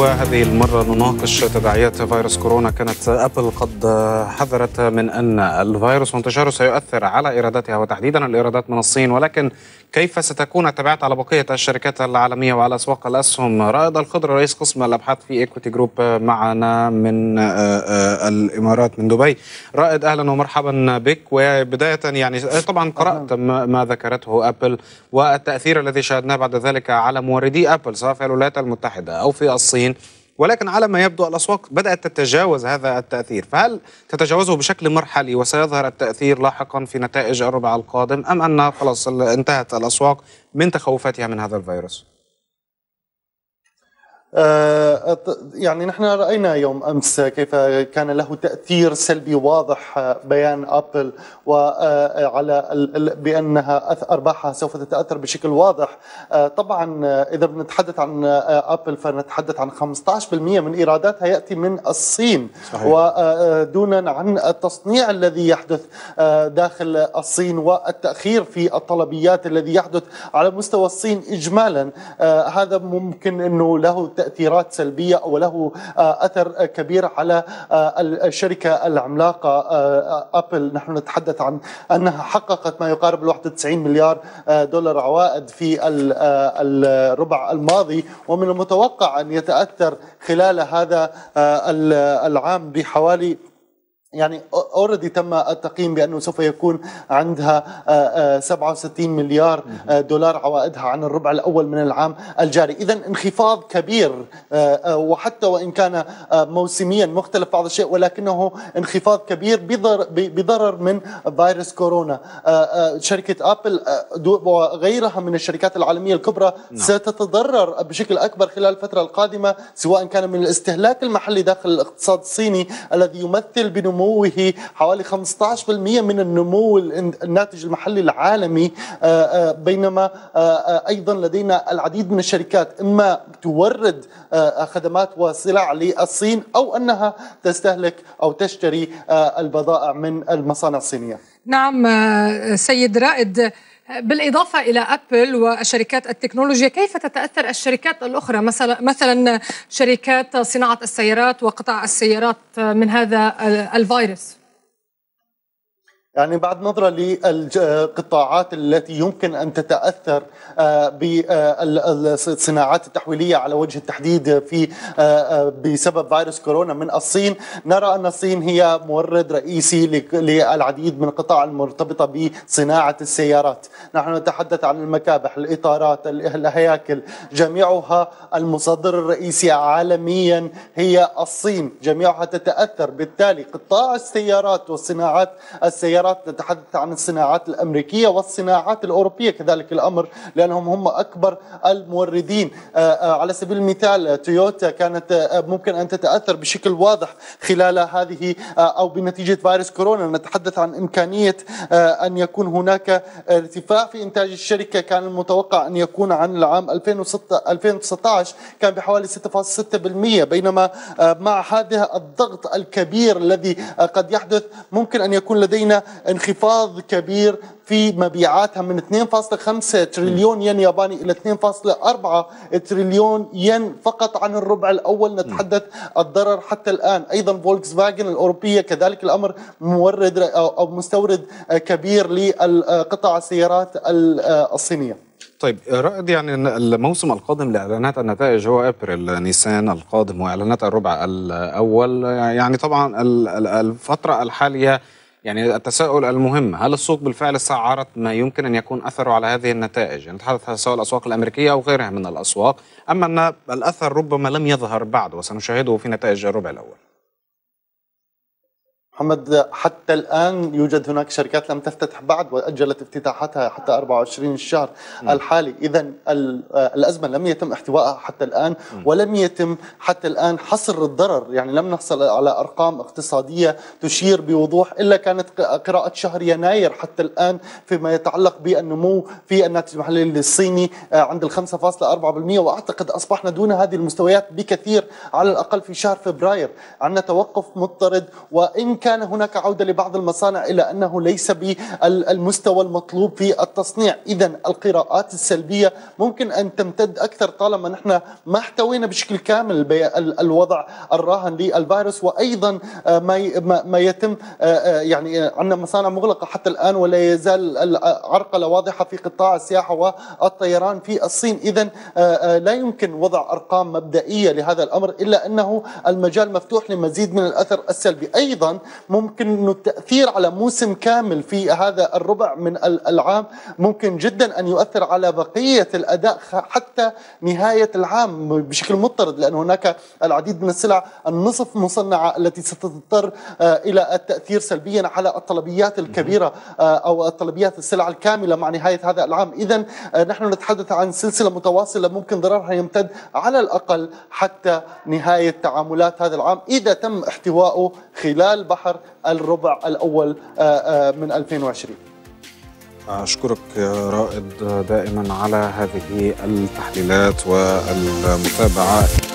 وهذه المرة نناقش تداعيات فيروس كورونا كانت أبل قد حذرت من أن الفيروس وانتشاره سيؤثر على إيراداتها وتحديدا الإيرادات من الصين ولكن كيف ستكون التبعات على بقية الشركات العالمية وعلى أسواق الأسهم رائد الخضر رئيس قسم الأبحاث في إيكوتي جروب معنا من آه، آه، الإمارات من دبي رائد أهلا ومرحبا بك وبداية يعني آه، طبعا قرأت ما ذكرته أبل والتأثير الذي شاهدناه بعد ذلك على موردي أبل سواء في الولايات المتحدة أو في الصين الفلسطينيين ولكن على ما يبدو الأسواق بدأت تتجاوز هذا التأثير فهل تتجاوزه بشكل مرحلي وسيظهر التأثير لاحقا في نتائج الربع القادم أم أن خلاص انتهت الأسواق من تخوفاتها من هذا الفيروس؟ آه، يعني نحن راينا يوم امس كيف كان له تاثير سلبي واضح آه، بيان ابل وعلى آه، بانها ارباحها سوف تتاثر بشكل واضح طبعا اذا بنتحدث عن ابل فنتحدث عن 15% من ايراداتها ياتي من الصين صحيح. ودونا عن التصنيع الذي يحدث داخل الصين والتاخير في الطلبيات الذي يحدث على مستوى الصين اجمالا هذا ممكن انه له تأثيرات سلبية وله آه، أثر كبير على آه، الشركة العملاقة آه، أبل نحن نتحدث عن أنها حققت ما يقارب 91 مليار دولار عوائد في الربع الماضي ومن المتوقع أن يتأثر خلال هذا العام بحوالي يعني اوريدي تم التقييم بانه سوف يكون عندها 67 آه، آه، مليار آه، دولار عوائدها عن الربع الاول من العام الجاري، اذا انخفاض كبير وحتى وان كان موسميا مختلف بعض الشيء ولكنه انخفاض كبير بضرر من فيروس كورونا. شركه ابل وغيرها من الشركات العالميه الكبرى نعم. ستتضرر بشكل اكبر خلال الفتره القادمه سواء كان من الاستهلاك المحلي داخل الاقتصاد الصيني الذي يمثل بنموه حوالي 15% من النمو الناتج المحلي العالمي آه، آه، بينما آه، ايضا لدينا العديد من الشركات اما تورد خدمات وسلع للصين او انها تستهلك او تشتري البضائع من المصانع الصينيه. نعم سيد رائد بالإضافة إلى أبل وشركات التكنولوجيا كيف تتأثر الشركات الأخرى مثلا, مثلا شركات صناعة السيارات وقطع السيارات من هذا الفيروس؟ يعني بعد نظرة للقطاعات التي يمكن أن تتأثر آه، بالصناعات آه، التحويلية على وجه التحديد في آه، بسبب فيروس كورونا من الصين نرى أن الصين هي مورد رئيسي للعديد من القطاع المرتبطة بصناعة السيارات نحن نتحدث عن المكابح الإطارات الهياكل جميعها المصدر الرئيسي عالميا هي الصين جميعها تتأثر بالتالي قطاع السيارات والصناعات السيارات السيارات نتحدث عن الصناعات الأمريكية والصناعات الأوروبية كذلك الأمر لأنهم هم أكبر الموردين آه، آه، على سبيل المثال آه، تويوتا كانت ممكن أن تتأثر بشكل واضح خلال هذه أو بنتيجة فيروس كورونا نتحدث عن إمكانية أن يكون هناك ارتفاع في إنتاج الشركة كان المتوقع أن يكون عن العام 2016 كان بحوالي 6.6% بينما مع هذا الضغط الكبير الذي قد يحدث ممكن أن يكون لدينا انخفاض كبير في مبيعاتها من 2.5 تريليون ين ياباني الى 2.4 تريليون ين فقط عن الربع الاول نتحدث الضرر حتى الان ايضا فولكس فاجن الاوروبيه كذلك الامر مورد او مستورد كبير لقطع السيارات الصينيه طيب رائد يعني الموسم القادم لاعلانات النتائج هو ابريل نيسان القادم واعلانات الربع الاول يعني طبعا الفتره الحاليه يعني التساؤل المهم هل السوق بالفعل سعرت ما يمكن ان يكون اثره على هذه النتائج؟ يعني نتحدث يعني سواء الاسواق الامريكيه او غيرها من الاسواق، اما ان الاثر ربما لم يظهر بعد وسنشاهده في نتائج الربع الاول. محمد حتى الآن يوجد هناك شركات لم تفتتح بعد وأجلت افتتاحاتها حتى 24 الشهر م. الحالي إذا الأزمة لم يتم احتوائها حتى الآن م. ولم يتم حتى الآن حصر الضرر يعني لم نحصل على أرقام اقتصادية تشير بوضوح إلا كانت قراءة شهر يناير حتى الآن فيما يتعلق بالنمو في الناتج المحلي الصيني آه، عند ال 5.4% وأعتقد أصبحنا دون هذه المستويات بكثير على الأقل في شهر فبراير عندنا توقف مضطرد وإن كان هناك عودة لبعض المصانع إلى أنه ليس بالمستوى المطلوب في التصنيع إذا القراءات السلبية ممكن أن تمتد أكثر طالما نحن ما احتوينا بشكل كامل الوضع الراهن للفيروس وأيضا آه، ما ما يتم آه، آه، يعني عندنا مصانع مغلقة حتى الآن ولا يزال العرقلة واضحة في قطاع السياحة والطيران في الصين إذا لا يمكن وضع أرقام مبدئية لهذا الأمر إلا أنه المجال مفتوح لمزيد من الأثر السلبي أيضا ممكن انه التاثير على موسم كامل في هذا الربع من العام ممكن جدا ان يؤثر على بقيه الاداء حتى نهايه العام بشكل مضطرد لان هناك العديد من السلع النصف مصنعه التي ستضطر آه، الى التاثير سلبيا على الطلبيات الكبيره آه، او الطلبيات السلع الكامله مع نهايه هذا العام اذا آه، نحن نتحدث عن سلسله متواصله ممكن ضررها يمتد على الاقل حتى نهايه تعاملات هذا العام اذا تم احتوائه خلال بحث البحر الربع الأول آه، آه، من 2020 أشكرك يا رائد دائما على هذه التحليلات والمتابعة